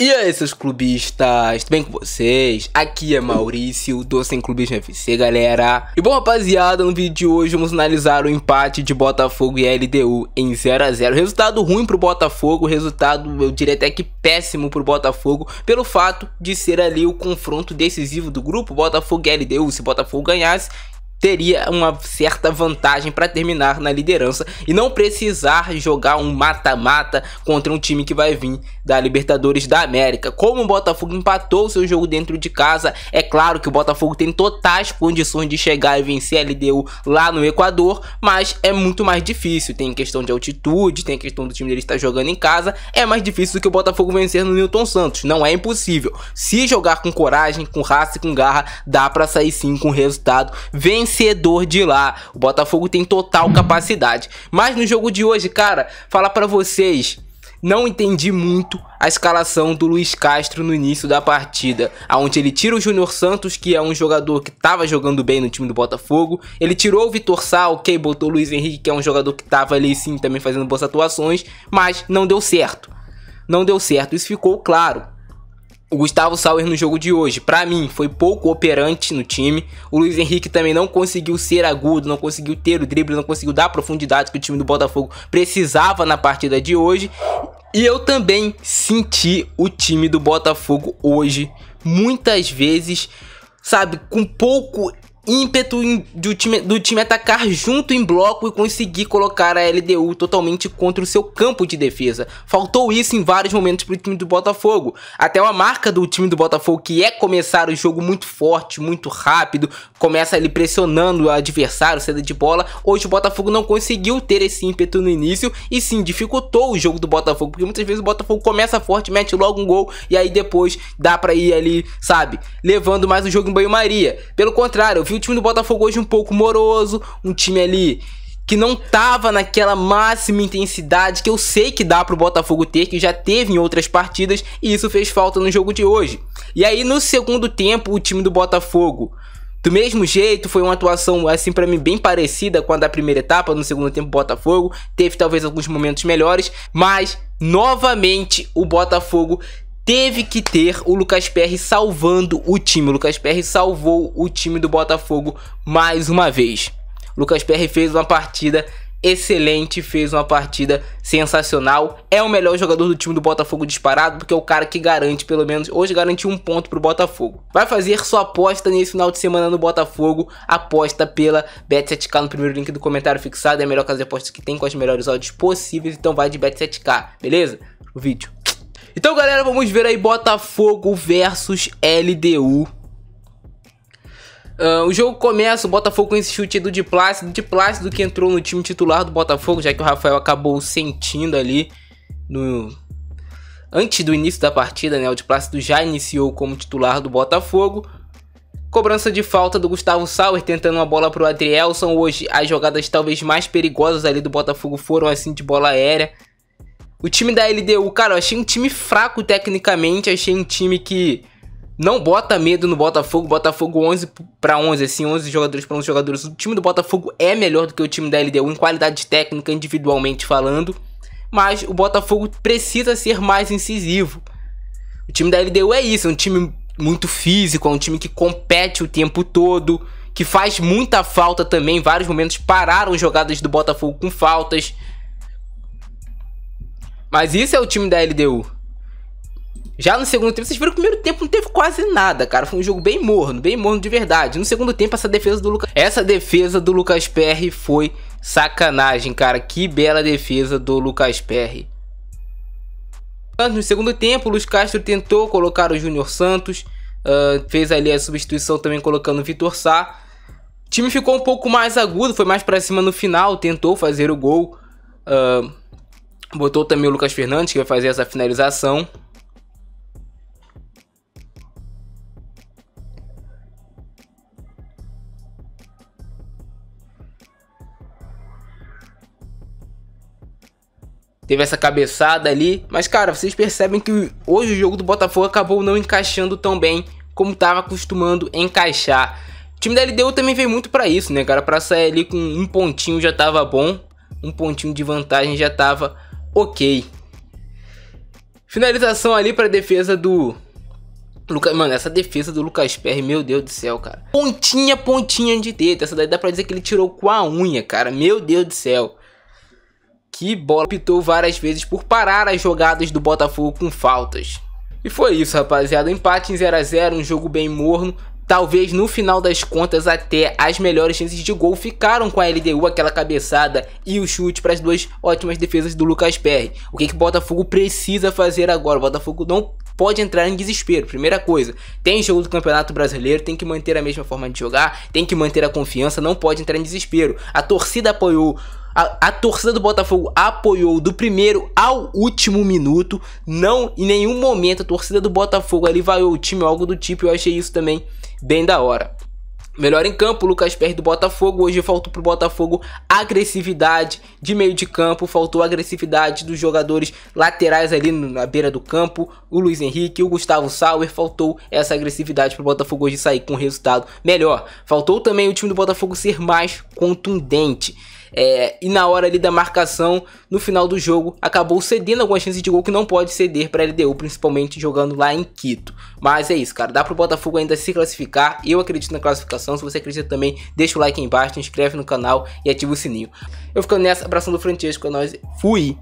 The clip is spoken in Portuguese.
E aí, seus clubistas, tudo bem com vocês? Aqui é Maurício, do Sem Clubismo FC, galera. E bom, rapaziada, no vídeo de hoje vamos analisar o empate de Botafogo e LDU em 0x0. Resultado ruim pro Botafogo, resultado, eu diria até que péssimo pro Botafogo, pelo fato de ser ali o confronto decisivo do grupo Botafogo e LDU. Se Botafogo ganhasse, teria uma certa vantagem para terminar na liderança e não precisar jogar um mata-mata contra um time que vai vir da Libertadores da América. Como o Botafogo empatou seu jogo dentro de casa, é claro que o Botafogo tem totais condições de chegar e vencer a LDU lá no Equador, mas é muito mais difícil. Tem questão de altitude, tem questão do time dele estar jogando em casa, é mais difícil do que o Botafogo vencer no Newton Santos. Não é impossível. Se jogar com coragem, com raça e com garra, dá para sair sim com resultado. Vem vencedor de lá. O Botafogo tem total capacidade. Mas no jogo de hoje, cara, falar para vocês, não entendi muito a escalação do Luiz Castro no início da partida, aonde ele tira o Júnior Santos, que é um jogador que estava jogando bem no time do Botafogo, ele tirou o Vitor Sá, ok, botou o Luiz Henrique, que é um jogador que estava ali sim também fazendo boas atuações, mas não deu certo. Não deu certo, isso ficou claro. O Gustavo Sauer no jogo de hoje, para mim, foi pouco operante no time. O Luiz Henrique também não conseguiu ser agudo, não conseguiu ter o drible, não conseguiu dar a profundidade que o time do Botafogo precisava na partida de hoje. E eu também senti o time do Botafogo hoje muitas vezes, sabe, com pouco ímpeto do time, do time atacar junto em bloco e conseguir colocar a LDU totalmente contra o seu campo de defesa. Faltou isso em vários momentos para o time do Botafogo. Até uma marca do time do Botafogo que é começar o jogo muito forte, muito rápido, começa ele pressionando o adversário, saída de bola. Hoje o Botafogo não conseguiu ter esse ímpeto no início e sim dificultou o jogo do Botafogo, porque muitas vezes o Botafogo começa forte, mete logo um gol e aí depois dá para ir ali, sabe, levando mais o jogo em banho-maria. Pelo contrário, eu vi o time do Botafogo hoje um pouco moroso, um time ali que não tava naquela máxima intensidade que eu sei que dá pro Botafogo ter, que já teve em outras partidas, e isso fez falta no jogo de hoje. E aí no segundo tempo, o time do Botafogo do mesmo jeito, foi uma atuação, assim, para mim, bem parecida com a da primeira etapa, no segundo tempo, Botafogo. Teve talvez alguns momentos melhores, mas novamente o Botafogo teve que ter o Lucas PR salvando o time. O Lucas PR salvou o time do Botafogo mais uma vez. O Lucas PR fez uma partida excelente, fez uma partida sensacional. É o melhor jogador do time do Botafogo disparado, porque é o cara que garante, pelo menos hoje, garante um ponto pro Botafogo. Vai fazer sua aposta nesse final de semana no Botafogo, aposta pela Bet7k no primeiro link do comentário fixado, é a melhor casa de apostas que tem com as melhores odds possíveis, então vai de Bet7k, beleza? O vídeo. Então, galera, vamos ver aí Botafogo versus LDU. Uh, ah, o jogo começa, o Botafogo com esse chute do de Plácido, de Plácido que entrou no time titular do Botafogo, já que o Rafael acabou sentindo ali no antes do início da partida, né? O de Plácido já iniciou como titular do Botafogo. Cobrança de falta do Gustavo Sauer tentando uma bola para o Adrielson. Hoje as jogadas talvez mais perigosas ali do Botafogo foram assim de bola aérea. O time da LDU, cara, eu achei um time fraco tecnicamente, achei um time que não bota medo no Botafogo. Botafogo 11 para 11, assim, 11 jogadores para 11 jogadores. O time do Botafogo é melhor do que o time da LDU em qualidade técnica, individualmente falando. Mas o Botafogo precisa ser mais incisivo. O time da LDU é isso, é um time muito físico, é um time que compete o tempo todo, que faz muita falta também. Em vários momentos pararam jogadas do Botafogo com faltas. Mas isso é o time da LDU. Já no segundo tempo, vocês viram que o primeiro tempo não teve quase nada, cara. Foi um jogo bem morno, bem morno de verdade. No segundo tempo, essa defesa do Lucas. Essa defesa do Lucas Perry foi sacanagem, cara. Que bela defesa do Lucas Perry. No segundo tempo, o Luiz Castro tentou colocar o Júnior Santos. Uh, fez ali a substituição também colocando o Vitor Sá. O time ficou um pouco mais agudo, foi mais para cima no final, tentou fazer o gol. Uh, Botou também o Lucas Fernandes, que vai fazer essa finalização. Teve essa cabeçada ali. Mas, cara, vocês percebem que hoje o jogo do Botafogo acabou não encaixando tão bem como estava acostumando encaixar. O time da LDU também veio muito para isso, né, cara? Para sair ali com um pontinho já tava bom. Um pontinho de vantagem já tava ok. Finalização ali para defesa do Lucas, mano, essa defesa do Lucas Perry, meu Deus do céu, cara. Pontinha, pontinha de dedo. Essa daí dá pra dizer que ele tirou com a unha, cara. Meu Deus do céu. Que bola. Pitou várias vezes por parar as jogadas do Botafogo com faltas. E foi isso, rapaziada. Empate em 0x0, um jogo bem morno. Talvez no final das contas até as melhores chances de gol ficaram com a LDU, aquela cabeçada e o chute para as duas ótimas defesas do Lucas Perry. O que, que o Botafogo precisa fazer agora? O Botafogo não pode entrar em desespero. Primeira coisa, tem jogo do Campeonato Brasileiro, tem que manter a mesma forma de jogar, tem que manter a confiança, não pode entrar em desespero. A torcida apoiou a, a, torcida do Botafogo apoiou do primeiro ao último minuto. Não, em nenhum momento a torcida do Botafogo ali vaiou o time ou algo do tipo. Eu achei isso também bem da hora. Melhor em campo, Lucas Pérez do Botafogo. Hoje faltou pro Botafogo agressividade de meio de campo, faltou agressividade dos jogadores laterais ali na beira do campo. O Luiz Henrique, o Gustavo Sauer, faltou essa agressividade pro Botafogo hoje sair com um resultado melhor. Faltou também o time do Botafogo ser mais contundente é, e na hora ali da marcação, no final do jogo, acabou cedendo algumas chances de gol que não pode ceder para a LDU, principalmente jogando lá em Quito. Mas é isso, cara, dá para o Botafogo ainda se classificar, eu acredito na classificação, se você acredita também, deixa o like aí embaixo, inscreve no canal e ativa o sininho. Eu ficando nessa, abração do Francesco, é nóis, fui!